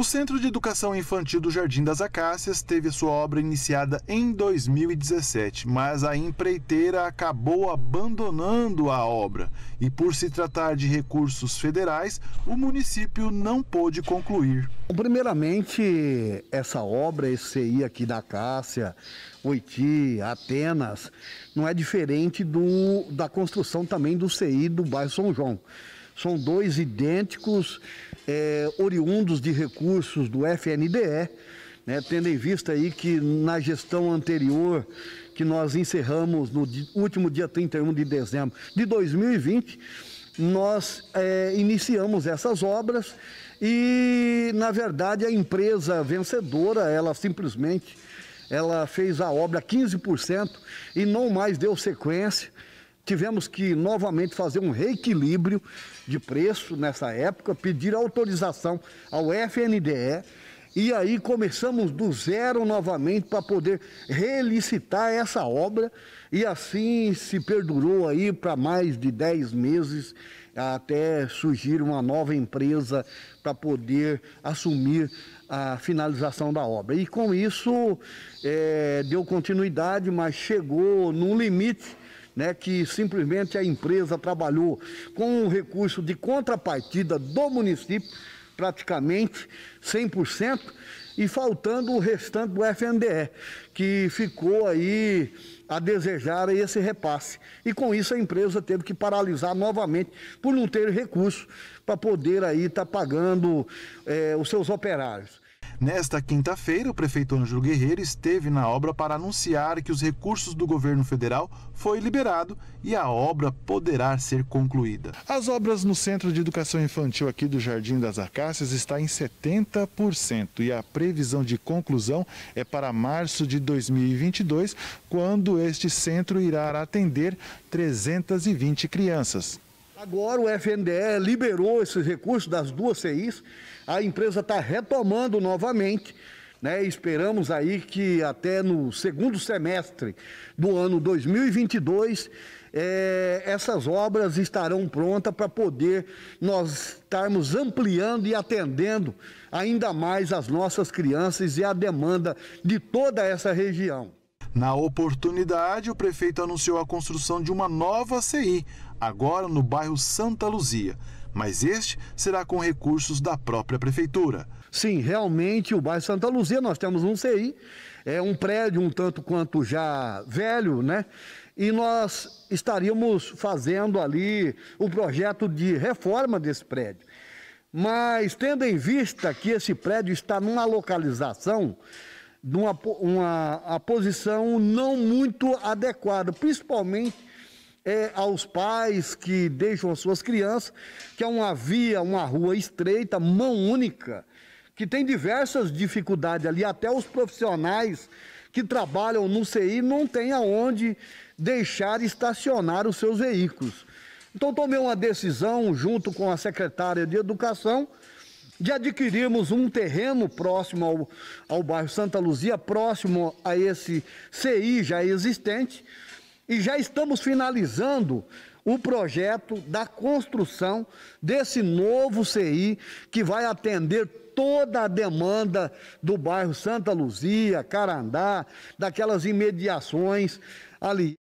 O Centro de Educação Infantil do Jardim das Acácias teve sua obra iniciada em 2017, mas a empreiteira acabou abandonando a obra e, por se tratar de recursos federais, o município não pôde concluir. Primeiramente, essa obra, esse CI aqui da Acácia, Oiti, Atenas, não é diferente do, da construção também do CI do bairro São João. São dois idênticos é, oriundos de recursos do FNDE, né, tendo em vista aí que na gestão anterior, que nós encerramos no último dia 31 de dezembro de 2020, nós é, iniciamos essas obras e, na verdade, a empresa vencedora, ela simplesmente ela fez a obra 15% e não mais deu sequência tivemos que novamente fazer um reequilíbrio de preço nessa época, pedir autorização ao FNDE e aí começamos do zero novamente para poder relicitar essa obra e assim se perdurou aí para mais de 10 meses até surgir uma nova empresa para poder assumir a finalização da obra. E com isso é, deu continuidade, mas chegou num limite né, que simplesmente a empresa trabalhou com o recurso de contrapartida do município, praticamente 100%, e faltando o restante do FNDE, que ficou aí a desejar esse repasse. E com isso a empresa teve que paralisar novamente por não ter recurso para poder aí estar tá pagando é, os seus operários. Nesta quinta-feira, o prefeito Ângelo Guerreiro esteve na obra para anunciar que os recursos do governo federal foi liberado e a obra poderá ser concluída. As obras no Centro de Educação Infantil aqui do Jardim das Acácias está em 70% e a previsão de conclusão é para março de 2022, quando este centro irá atender 320 crianças. Agora o FNDE liberou esses recursos das duas CIs, a empresa está retomando novamente. Né, esperamos aí que até no segundo semestre do ano 2022 é, eh, essas obras estarão prontas para poder nós estarmos ampliando e atendendo ainda mais as nossas crianças e a demanda de toda essa região. Na oportunidade, o prefeito anunciou a construção de uma nova CI, agora no bairro Santa Luzia. Mas este será com recursos da própria prefeitura. Sim, realmente o bairro Santa Luzia, nós temos um CI, é um prédio um tanto quanto já velho, né? E nós estaríamos fazendo ali o projeto de reforma desse prédio. Mas tendo em vista que esse prédio está numa localização numa uma, a posição não muito adequada, principalmente é, aos pais que deixam as suas crianças, que é uma via, uma rua estreita, mão única, que tem diversas dificuldades ali, até os profissionais que trabalham no CI não têm aonde deixar estacionar os seus veículos. Então tomei uma decisão junto com a secretária de Educação de adquirirmos um terreno próximo ao, ao bairro Santa Luzia, próximo a esse CI já existente, e já estamos finalizando o projeto da construção desse novo CI que vai atender toda a demanda do bairro Santa Luzia, Carandá, daquelas imediações ali.